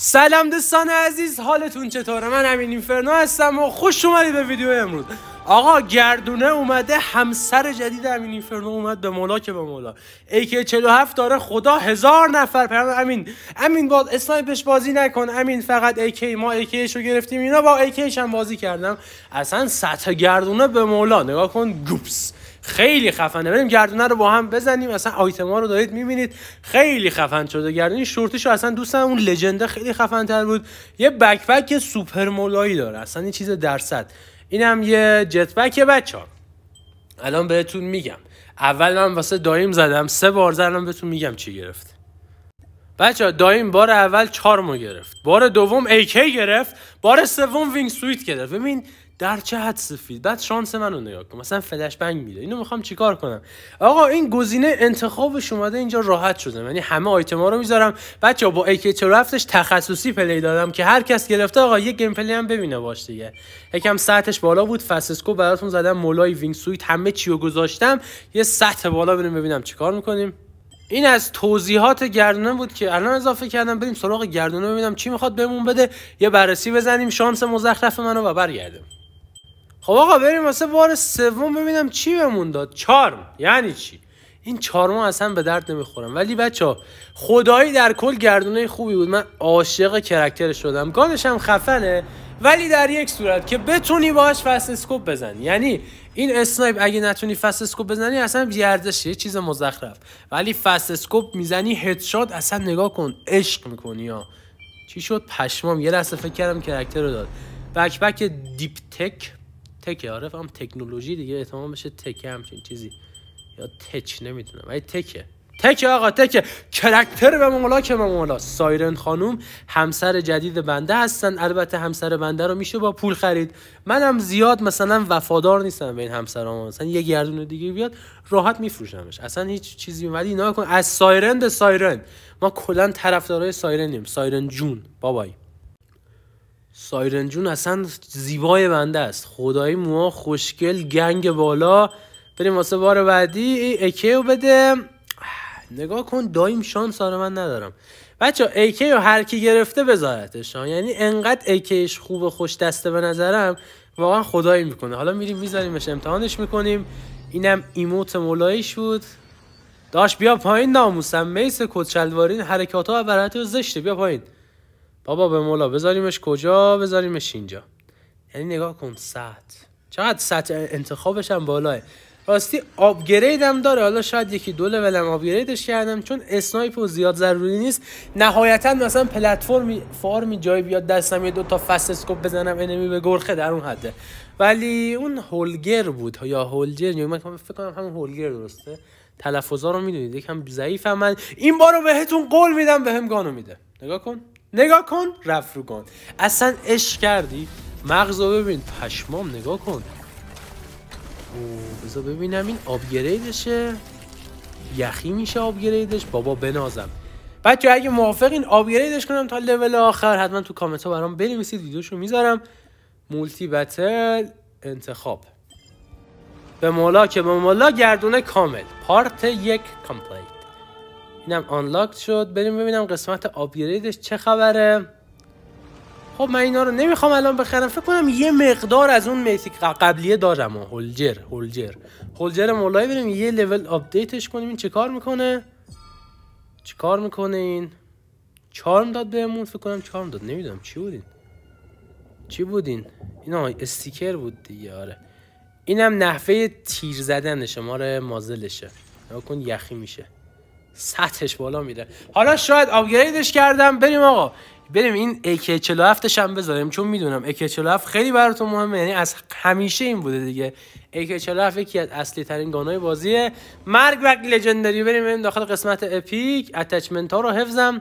سلام دوستان عزیز حالتون چطوره من امین اینفرنو هستم و خوش اومدید به ویدیو امروز آقا گردونه اومده همسر جدید امین اینفرنو اومد به مولا که به مولا ای که 47 داره خدا هزار نفر پر امین امین با اسنایپش بازی نکن امین فقط ای کی ما ای رو گرفتیم اینا با ای هم بازی کردم اصلا سطح گردونه به مولا نگاه کن گوپس خیلی خفنه بریم گردونه رو با هم بزنیم اصلا آیتما رو دارید میبینید خیلی خفن شده گردونه شورتش اصلا دوستم اون لجنده خیلی خفن تر بود یه بکپک سوپر مولایی داره اصلا این چیز درصد اینم یه جت بک بچا الان بهتون میگم اول من واسه دایم زدم سه بار زدم بهتون میگم چی گرفت بچه ها دایم بار اول مو گرفت بار دوم ایکی گرفت بار سوم وینگ سویت گرفت ببین در چه حد سفید بعد شانس منو نگاه کن مثلا فلش بنگ میده اینو میخوام چیکار کنم آقا این گزینه انتخابش اومده اینجا راحت شده یعنی همه آیتما رو میذارم بچه با با AK رفتش تخصصی پلی دادم که هر کس گرفته آقا یه گیم پلی هم ببینه باش دیگه یکم ساعتش بالا بود فاسسکو براتون زدم مولای وینگ سویت همه چی گذاشتم یه سطح بالا بریم ببینم چیکار میکنیم این از توضیحات گردونه بود که الان اضافه کردم بریم سراغ گردونه ببینم چی میخواد بهمون بده یه بررسی بزنیم شانس مزخرف منو و برگردیم خب آقا بریم واسه بار سوم ببینم چی بهمون داد چارم یعنی چی این چارم اصلا به درد نمیخورم ولی بچه ها خدایی در کل گردونه خوبی بود من عاشق کرکترش شدم گانش هم خفنه ولی در یک صورت که بتونی باهاش فست اسکوپ بزنی یعنی این اسنایپ اگه نتونی فست اسکوپ بزنی اصلا بیارزشه یه چیز مزخرف ولی فست اسکوپ میزنی هدشات اصلا نگاه کن عشق میکنی یا چی شد پشمام یه لحظه فکر کردم کرکتر رو داد بک بک دیپ تک تک عارفم تکنولوژی دیگه احتمال بشه تک همچین چیزی یا تچ نمیدونم ولی تکه تک آقا تک کرکتر و مولا که مولا سایرن خانوم همسر جدید بنده هستن البته همسر بنده رو میشه با پول خرید منم زیاد مثلا وفادار نیستم به این همسرام مثلا یه گردون دیگه بیاد راحت میفروشمش اصلا هیچ چیزی ولی اینا کن از سایرن به سایرن ما کلا طرفدارای سایرنیم سایرن جون بابای سایرن جون اصلا زیبای بنده است خدای موها خوشگل گنگ بالا بریم واسه بار بعدی ای اکیو بده نگاه کن دایم شانس آره من ندارم بچه ایکی رو هر گرفته بذارتش یعنی انقدر ایکیش خوب و خوش دسته به نظرم واقعا خدایی میکنه حالا میریم میذاریمش امتحانش میکنیم اینم ایموت مولایش بود داشت بیا پایین ناموسم میس کچلوارین حرکات ها و رو زشته بیا پایین بابا به مولا بذاریمش کجا بذاریمش اینجا یعنی نگاه کن سطح چقدر سطح انتخابش هم بالاه راستی آپگرید هم داره حالا شاید یکی دو هم آپگریدش کردم چون اسنایپ و زیاد ضروری نیست نهایتا مثلا پلتفرم فارمی جای بیاد دستم یه دو تا فست اسکوپ بزنم انمی به گرخه در اون حده ولی اون هولگر بود یا هولجر یا من فکر کنم همون هولگر درسته تلفظا رو میدونید یکم ضعیفم من این بارو بهتون قول میدم بهم به گانو میده نگاه کن نگاه کن رفت رو اصلا عشق کردی مغزو ببین پشمام نگاه کن بذار ببینم این آبگریدشه یخی میشه آپگریدش بابا بنازم بچه اگه موافقین آپگریدش کنم تا لول آخر حتما تو کامنت ها برام بنویسید ویدیوشو میذارم مولتی بتل انتخاب به مولا که به مولا گردونه کامل پارت یک کامپلیت اینم آنلاک شد بریم ببینم قسمت آپگریدش چه خبره خب من اینا رو نمیخوام الان بخرم فکر کنم یه مقدار از اون میسی قبلیه دارم و هولجر هولجر هولجر مولای بریم یه لول آپدیتش کنیم این چه کار میکنه چه کار میکنه این چارم داد بهمون فکر کنم چارم داد نمیدونم چی بودین چی بودین اینا استیکر بود دیگه آره اینم نحوه تیر زدن شماره مازلشه نکن یخی میشه سطحش بالا میره حالا شاید آپگریدش کردم بریم آقا بریم این AK 47 هم بذاریم چون میدونم AK 47 خیلی براتون مهمه یعنی از همیشه این بوده دیگه AK 47 یکی از اصلی ترین گانای بازیه مرگ و لژندری بریم بریم داخل قسمت اپیک اتچمنت ها رو حفظم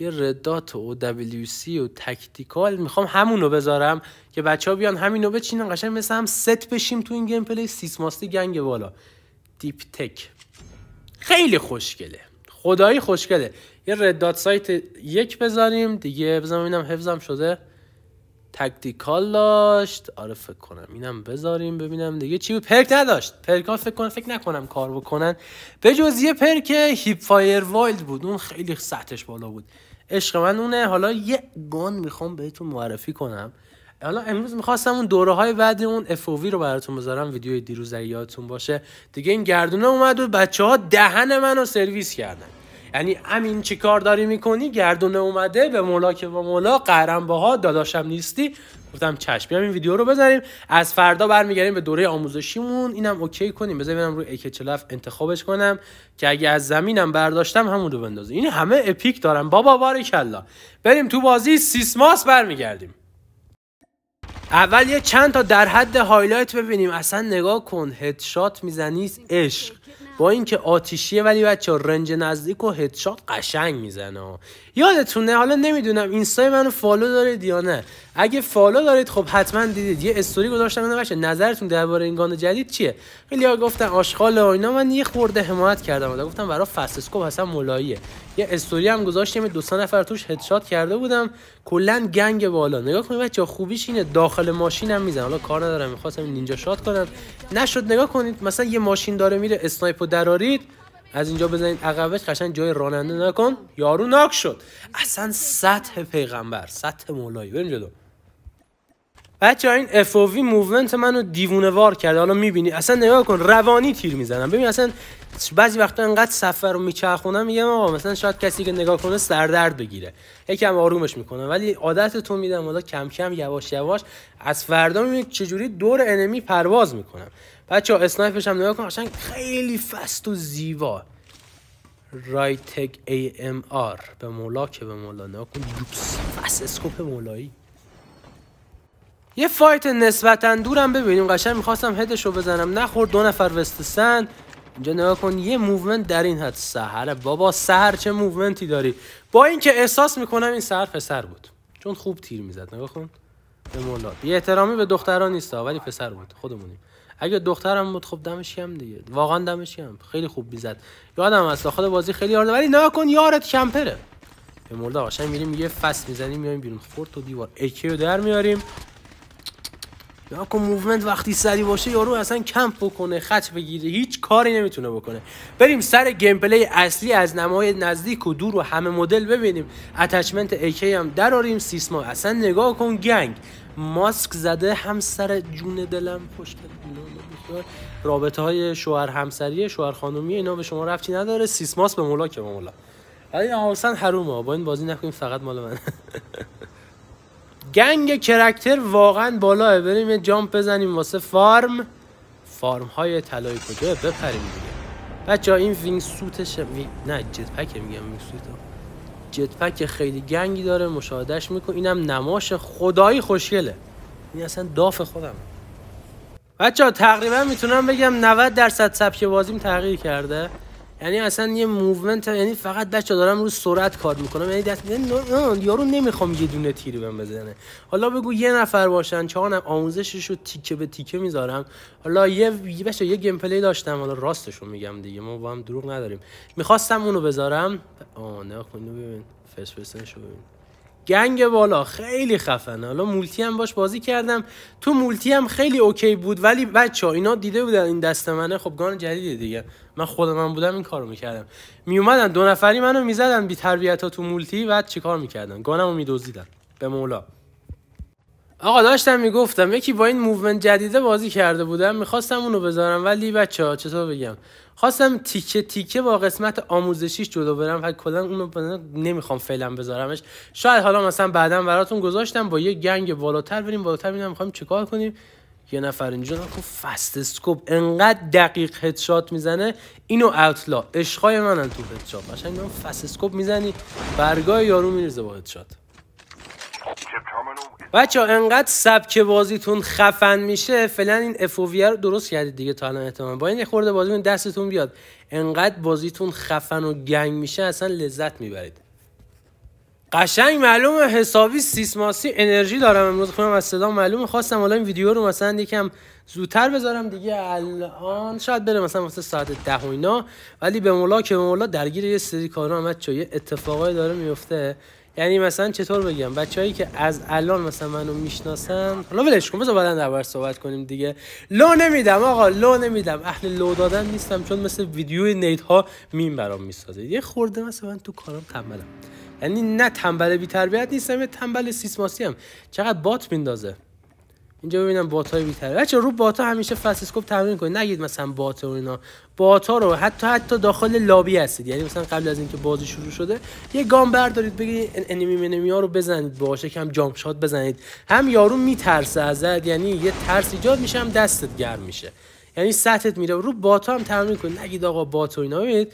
یه ردات و WC و تکتیکال میخوام همونو بذارم که بچه ها بیان همینو بچینن قشنگ مثل هم ست بشیم تو این گیم پلی سیس گنگ بالا دیپ تک خیلی خوشگله خدایی خوشگله یه ردات سایت یک بذاریم دیگه بزنم ببینم حفظم شده تکتیکال داشت آره فکر کنم اینم بذاریم ببینم دیگه چی بود پرک نداشت پرک فکر کنم فکر نکنم کار بکنن به جز یه پرک هیپ فایر وایلد بود اون خیلی سطحش بالا بود عشق من اونه حالا یه گان میخوام بهتون معرفی کنم حالا امروز میخواستم اون دوره های بعد اون افووی رو براتون بذارم ویدیو دیروز یادتون باشه دیگه این گردونه اومد و بچه ها دهن منو سرویس کردن یعنی همین چی کار داری میکنی گردونه اومده به ملاک و مولا قهرم باها داداشم نیستی گفتم چشم بیام این ویدیو رو بذاریم از فردا برمیگردیم به دوره آموزشیمون اینم اوکی کنیم بذار ببینم روی چلف انتخابش کنم که اگه از زمینم برداشتم همون رو بندازه این همه اپیک دارم بابا الله بریم تو بازی سیسماس برمیگردیم اول یه چند تا در حد هایلایت ببینیم اصلا نگاه کن هدشات میزنی عشق با اینکه آتیشیه ولی بچه رنج نزدیک و هدشات قشنگ میزنه یادتونه حالا نمیدونم اینستای منو فالو دارید یا نه اگه فالو دارید خب حتما دیدید یه استوری گذاشتم اینا بچه نظرتون درباره این گان جدید چیه خیلی گفتن آشغال و اینا من یه خورده حمایت کردم و گفتم برای اسکوپ اصلا مولاییه یه استوری هم گذاشتم دو سه نفر توش هدشات کرده بودم کلا گنگ بالا نگاه کنید بچه خوبیش اینه داخل ماشینم میزنه حالا کار ندارم میخواستم نینجا شات کنم نشد نگاه کنید مثلا یه ماشین داره میره اسنایپو درارید از اینجا بزنید عقبش قشنگ جای راننده نکن یارو ناک شد اصلا سطح پیغمبر سطح مولایی بریم جلو بچه ها این FOV موومنت منو دیوونه وار کرده حالا میبینی اصلا نگاه کن روانی تیر میزنم ببین اصلا بعضی وقتا انقدر سفر رو میچرخونم میگم آقا مثلا شاید کسی که نگاه کنه سردرد بگیره یکم آرومش میکنم ولی عادتتون میدم حالا کم کم یواش یواش از فردا میبینید چجوری دور انمی پرواز میکنم بچه ها اسنایپش هم نگاه کن اصلا خیلی فست و زیبا رایتک ای ام آر به مولا که به مولا نگاه کن فست اسکوپ مولایی یه فایت نسبتا دورم ببینیم قشنگ میخواستم رو بزنم نخورد دو نفر وستسن اینجا نگاه کن یه موومنت در این حد سهره بابا سهر چه موومنتی داری با اینکه احساس میکنم این سهر پسر بود چون خوب تیر میزد نگاه کن به مولا یه احترامی به دختران نیست ولی پسر بود خودمونیم اگه دخترم بود خب دمش کم دیگه واقعا دمش کم خیلی خوب میزد یادم از خود بازی خیلی یارد ولی نگاه کن یارت کمپره به مولا قشنگ میریم یه فست میزنیم میایم بیرون خورد تو دیوار اکیو در میاریم یا که موومنت وقتی سری باشه یارو اصلا کمپ بکنه خط بگیره هیچ کاری نمیتونه بکنه بریم سر گیم پلی اصلی از نمای نزدیک و دور و همه مدل ببینیم اتچمنت اکی هم دراریم سیسما اصلا نگاه کن گنگ ماسک زده هم سر جون دلم پشت رابطه های شوهر همسری شوهر خانومی اینا به شما رفتی نداره سیسماس به مولا که به مولا ولی اصلا حرومه با این بازی نکنیم فقط مال من گنگ کرکتر واقعا بالاه بریم یه جامپ بزنیم واسه فارم فارم های طلایی کجا بپریم دیگه بچه ها این وینگ سوتش می... نه جت پک میگم وینگ سوت جت پک خیلی گنگی داره مشاهدهش میکن اینم نماش خدایی خوشگله این اصلا داف خودم بچه ها تقریبا میتونم بگم 90 درصد سبک بازیم تغییر کرده یعنی اصلا یه موومنت یعنی فقط بچا دارم رو سرعت کار میکنم یعنی دست یعنی یارو نمیخوام یه دونه تیری بهم بزنه حالا بگو یه نفر باشن چهار آموزشش رو تیکه به تیکه میذارم حالا یه بچا یه گیم پلی داشتم حالا راستش رو میگم دیگه ما با هم دروغ نداریم میخواستم اونو بذارم آه نه خب ببین فیس فسنشو ببین گنگ بالا خیلی خفنه حالا مولتی هم باش بازی کردم تو مولتی هم خیلی اوکی بود ولی بچه ها اینا دیده بودن این دست منه خب گان جدید دیگه من خود من بودم این کارو میکردم میومدن دو نفری منو میزدن بی تربیت ها تو مولتی بعد چیکار میکردن گانمو میدوزیدن به مولا آقا داشتم میگفتم یکی با این موومنت جدیده بازی کرده بودم میخواستم اونو بذارم ولی بچه ها چطور بگم خواستم تیکه تیکه با قسمت آموزشیش جلو برم و کلا اونو نمیخوام فعلا بذارمش شاید حالا مثلا بعدا براتون گذاشتم با یه گنگ بالاتر بریم بالاتر ببینم میخوایم چیکار کنیم یه نفر اینجا نکن خب فست اسکوپ انقدر دقیق هدشات میزنه اینو اوتلا عشقای منن تو هدشات قشنگ فست اسکوپ میزنی برگای یارو میریزه با هدشات بچه ها انقدر سبک بازیتون خفن میشه فعلا این افوویه رو درست کردید دیگه تا الان احتمال با این خورده بازیتون دستتون بیاد انقدر بازیتون خفن و گنگ میشه اصلا لذت میبرید قشنگ معلوم حسابی سیسماسی انرژی دارم امروز خودم خب از صدا معلومه خواستم حالا این ویدیو رو مثلا یکم زودتر بذارم دیگه الان شاید بره مثلا واسه ساعت ده و اینا ولی به مولا که به مولا درگیر یه سری کارا هم چه اتفاقایی داره میفته یعنی مثلا چطور بگم بچههایی که از الان مثلا منو میشناسن حالا ولش کن بذار بعدا دربار صحبت کنیم دیگه لو نمیدم آقا لو نمیدم اهل لو دادن نیستم چون مثل ویدیو نیت ها میم برام میسازه یه خورده مثلا من تو کارم تنبلم یعنی نه تنبل بی نیستم یه تنبل سیسماسی هم چقدر بات میندازه اینجا ببینم بات های بیتره بچه رو بات ها همیشه فسیسکوپ تمرین کنید نگید مثلا بات و اینا بات ها رو حتی حتی داخل لابی هستید یعنی مثلا قبل از اینکه بازی شروع شده یه گام بردارید بگید انیمی انمی ها رو بزنید باشه کم جام شات بزنید هم یارو میترسه ازت یعنی یه ترس ایجاد میشه هم دستت گرم میشه یعنی سطحت میره رو بات هم تمرین کنید نگید آقا بات و اینا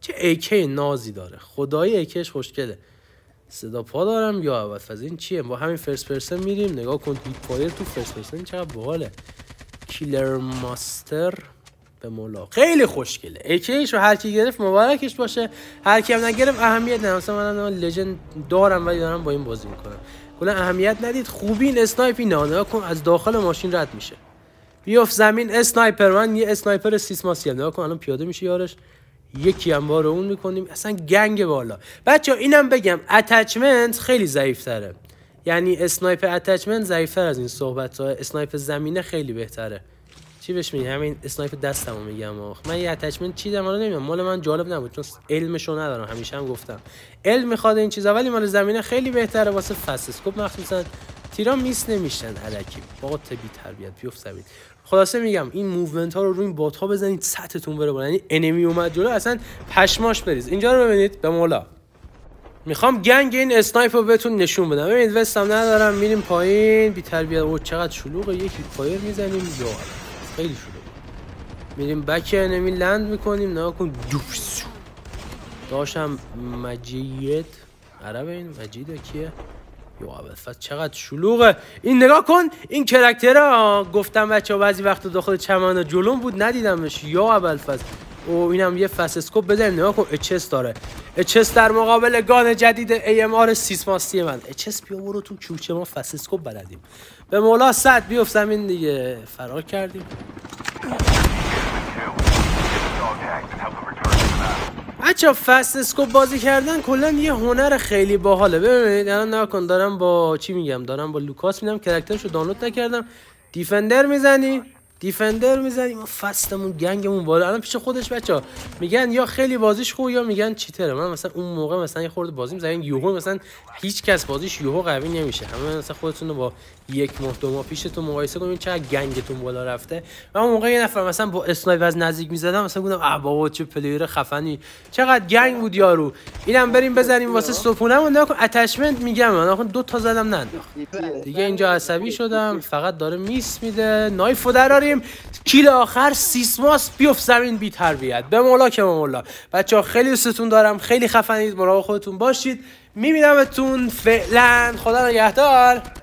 چه AK نازی داره خدای AKش خوشگله صدا پا دارم یا عوض از این چیه با همین فرست پرسن میریم نگاه کن هیت پایر تو فرست پرسن چقدر حاله کیلر ماستر به مولا خیلی خوشگله اکیش رو هر کی گرفت مبارکش باشه هر کی هم نگرفت اهمیت نداره مثلا من لژند دارم ولی دارم با این بازی میکنم کلا اهمیت ندید خوبین اسنایپی نه کن از داخل ماشین رد میشه بیوف زمین اسنایپر من یه اسنایپر سیسماسیه نگاه کن الان پیاده میشه یارش یکی هم بار اون میکنیم اصلا گنگ بالا بچه اینم بگم اتچمنت خیلی ضعیف تره یعنی اسنایپ اتچمنت ضعیفتر از این صحبت ها اسنایپ زمینه خیلی بهتره چی بهش میگم همین اسنایپ دستمو میگم آخ من یه اتچمنت چی دارم نمیدونم مال من جالب نبود چون علمشو ندارم همیشه هم گفتم علم میخواد این چیزا ولی مال زمینه خیلی بهتره واسه اسکوپ خب، مخصوصا تیرا میس نمیشن علکی با تبی تربیت بیفت خلاصه میگم این موومنت ها رو روی بات ها بزنید سطحتون بره بالا یعنی انمی اومد جلو اصلا پشماش بریز اینجا رو ببینید به مولا میخوام گنگ این اسنایپ رو بهتون نشون بدم ببینید وستم ندارم میریم پایین بی تربیت او چقدر شلوغه یکی فایر میزنیم یا خیلی شلوغ میریم بک انمی لند میکنیم نگاه کن داشم داشتم مجید عرب این مجید کیه یوابت چقدر شلوغه این نگاه کن این کرکتره گفتم بچه ها بعضی وقت داخل چمن جلوم بود ندیدمش یا اول او اینم یه فسسکوپ بزنیم نگاه کن اچس داره اچس در مقابل گان جدید سیس سیسماستی من اچس بیا برو تو چوچه ما فسسکوپ بلدیم به مولا صد بیفتم این دیگه فرار کردیم بچه فست اسکوپ بازی کردن کلا یه هنر خیلی باحاله ببینید الان نکن دارم با چی میگم دارم با لوکاس میدم کرکترشو دانلود نکردم دیفندر میزنی دیفندر میزنیم و فستمون گنگمون بالا الان پیش خودش بچه ها میگن یا خیلی بازیش خوب یا میگن چیتره من مثلا اون موقع مثلا یه خورده بازی میزنم یوهو مثلا هیچ کس بازیش یوهو قوی نمیشه همه مثلا خودتون رو با یک ماه دو تو تو مقایسه کنید چه گنگتون بالا رفته و اون موقع یه نفر مثلا با اسنایپ از نزدیک میزدم مثلا گفتم بابا چه پلیر خفنی چقدر گنگ بود یارو اینم بریم بزنیم واسه سکونمون نکن اتچمنت میگم من دو تا زدم نه دیگه اینجا عصبی شدم فقط داره میس میده نایفو دراری بریم کیل آخر سیسماس بیوف زمین بی تربیت به مولا که مولا بچه ها خیلی دوستتون دارم خیلی خفنید مراقب خودتون باشید میبینمتون فعلا خدا نگهدار